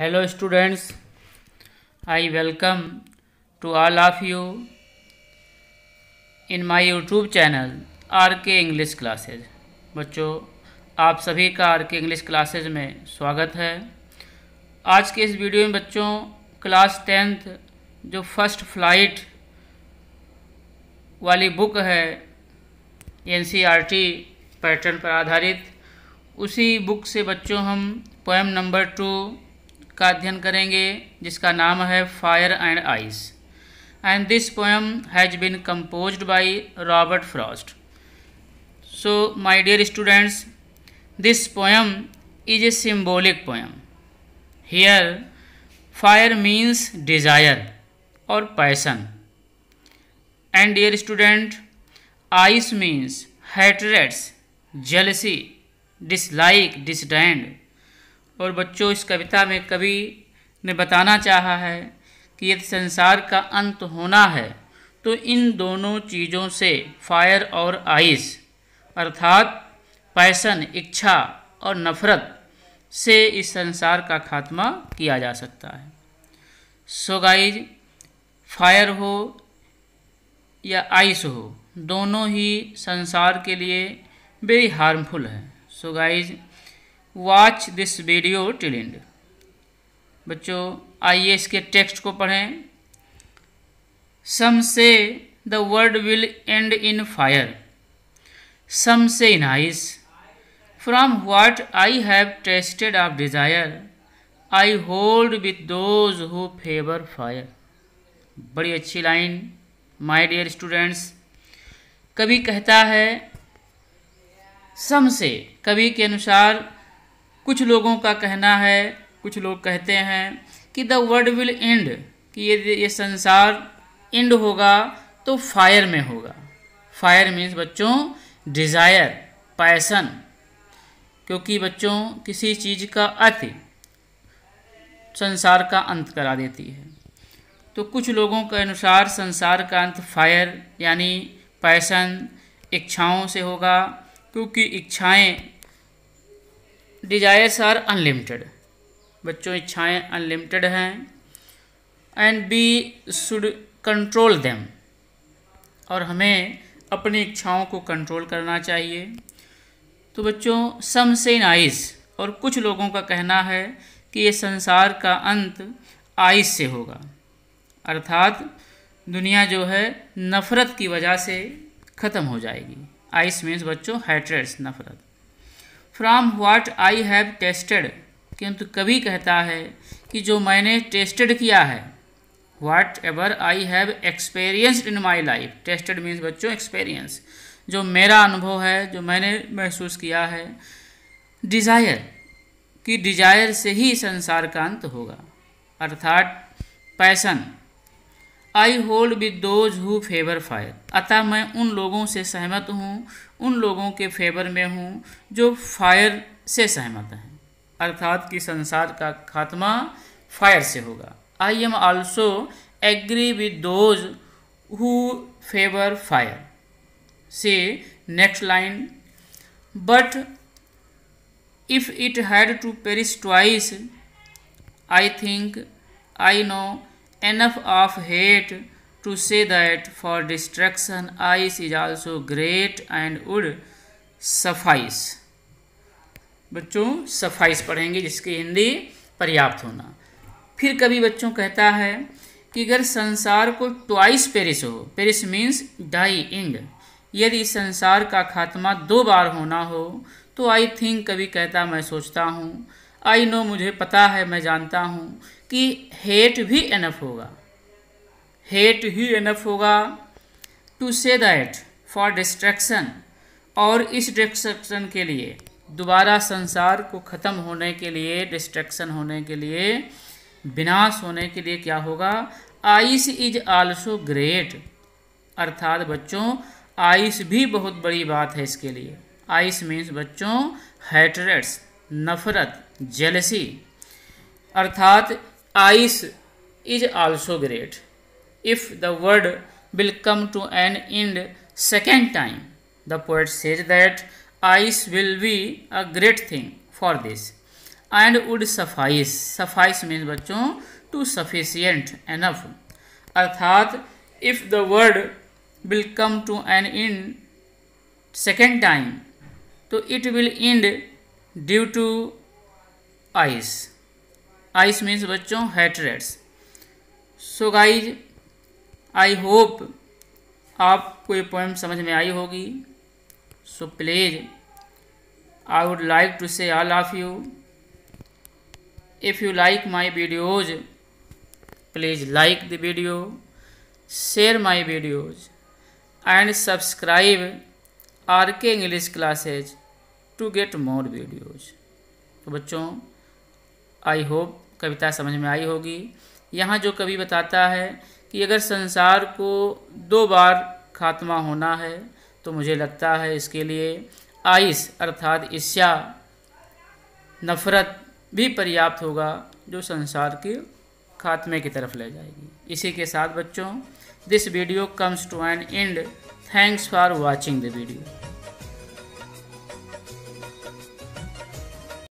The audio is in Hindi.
Hello students I welcome to all you in in YouTube channel R K English classes बच्चों आप सभी का आर इंग्लिश क्लासेज में स्वागत है आज के इस वीडियो में बच्चों क्लास टेंथ जो फर्स्ट फ्लाइट वाली बुक है एनसीईआरटी पैटर्न e पर आधारित उसी बुक से बच्चों हम पोएम नंबर टू का अध्ययन करेंगे जिसका नाम है fire and ice and this poem has been compose by Robert Frost so my dear students this poem is a symbolic poem here fire means desire और passion and dear student ice means hatreds jealousy dislike disdain और बच्चों इस कविता में कवि ने बताना चाहा है कि यदि संसार का अंत होना है तो इन दोनों चीज़ों से फायर और आइस अर्थात पैसन इच्छा और नफ़रत से इस संसार का खात्मा किया जा सकता है सो गाइज फायर हो या आइस हो दोनों ही संसार के लिए वेरी हार्मफुल हैं so guys watch this video till end बच्चों आइए इसके टेक्स्ट को पढ़ें some say the world will end in fire some say in ice from what I have tasted of desire I hold with those who favour fire बड़ी अच्छी लाइन माय डियर स्टूडेंट्स कभी कहता है सम से कभी के अनुसार कुछ लोगों का कहना है कुछ लोग कहते हैं कि द वर्ल्ड विल एंड कि ये ये संसार एंड होगा तो फायर में होगा फायर मीन्स बच्चों डिज़ायर पैसन क्योंकि बच्चों किसी चीज़ का अति संसार का अंत करा देती है तो कुछ लोगों के अनुसार संसार का अंत फायर यानी पैसन इच्छाओं से होगा क्योंकि इच्छाएं डिजायर्स आर अनलिमिटेड बच्चों इच्छाएं अनलिमिटेड हैं and we should control them और हमें अपनी इच्छाओं को कंट्रोल करना चाहिए तो बच्चों सम से इन आइस और कुछ लोगों का कहना है कि ये संसार का अंत आइस से होगा अर्थात दुनिया जो है नफ़रत की वजह से ख़त्म हो जाएगी आइस मीन्स बच्चों हैट्रेड्स नफ़रत from what I have tasted किंतु कभी कहता है कि जो मैंने टेस्टेड किया है whatever I have experienced in my life tasted means बच्चों एक्सपीरियंस जो मेरा अनुभव है जो मैंने महसूस किया है डिज़ायर कि डिज़ायर से ही संसार का अंत होगा अर्थात passion I hold with those who favour fire अतः मैं उन लोगों से सहमत हूँ उन लोगों के फेवर में हूँ जो फायर से सहमत हैं अर्थात कि संसार का खात्मा फायर से होगा I am also agree with those who favour fire से next line but if it had to perish twice I think I know enough of hate to say that for destruction ice is also great and would suffice बच्चों सफाइस पढ़ेंगे जिसकी हिंदी पर्याप्त होना फिर कभी बच्चों कहता है कि अगर संसार को ट्वाइस पेरिस हो पेरिस मीन्स डाइंग यदि संसार का खात्मा दो बार होना हो तो आई थिंक कभी कहता मैं सोचता हूँ आई नो मुझे पता है मैं जानता हूँ कि हेट भी एनफ होगा हेट ही एनफ होगा to say that for distraction और इस डिस्ट्रक्शन के लिए दोबारा संसार को ख़त्म होने के लिए डिस्ट्रक्शन होने के लिए विनाश होने के लिए क्या होगा आइस इज आल्सो ग्रेट अर्थात बच्चों आइस भी बहुत बड़ी बात है इसके लिए आइस मीन्स बच्चों हैट्रेट्स नफरत जेलसी अर्थात Ice is also great. If the word will come to an end second time, the poet says that ice will be a great thing for this and would suffice. Suffice means बच्चों to sufficient enough. अर्थात if the word will come to an end second time, तो it will end due to ice. Ice means बच्चों hatreds so guys I hope आपको ये पोएम समझ में आई होगी so please I would like to say all of you if you like my videos please like the video share my videos and subscribe R K English classes to get more videos तो बच्चों आई होप कविता समझ में आई होगी यहाँ जो कवि बताता है कि अगर संसार को दो बार खात्मा होना है तो मुझे लगता है इसके लिए आइस अर्थात ईर्ष्या नफ़रत भी पर्याप्त होगा जो संसार के खात्मे की तरफ ले जाएगी इसी के साथ बच्चों this video comes to an end thanks for watching the video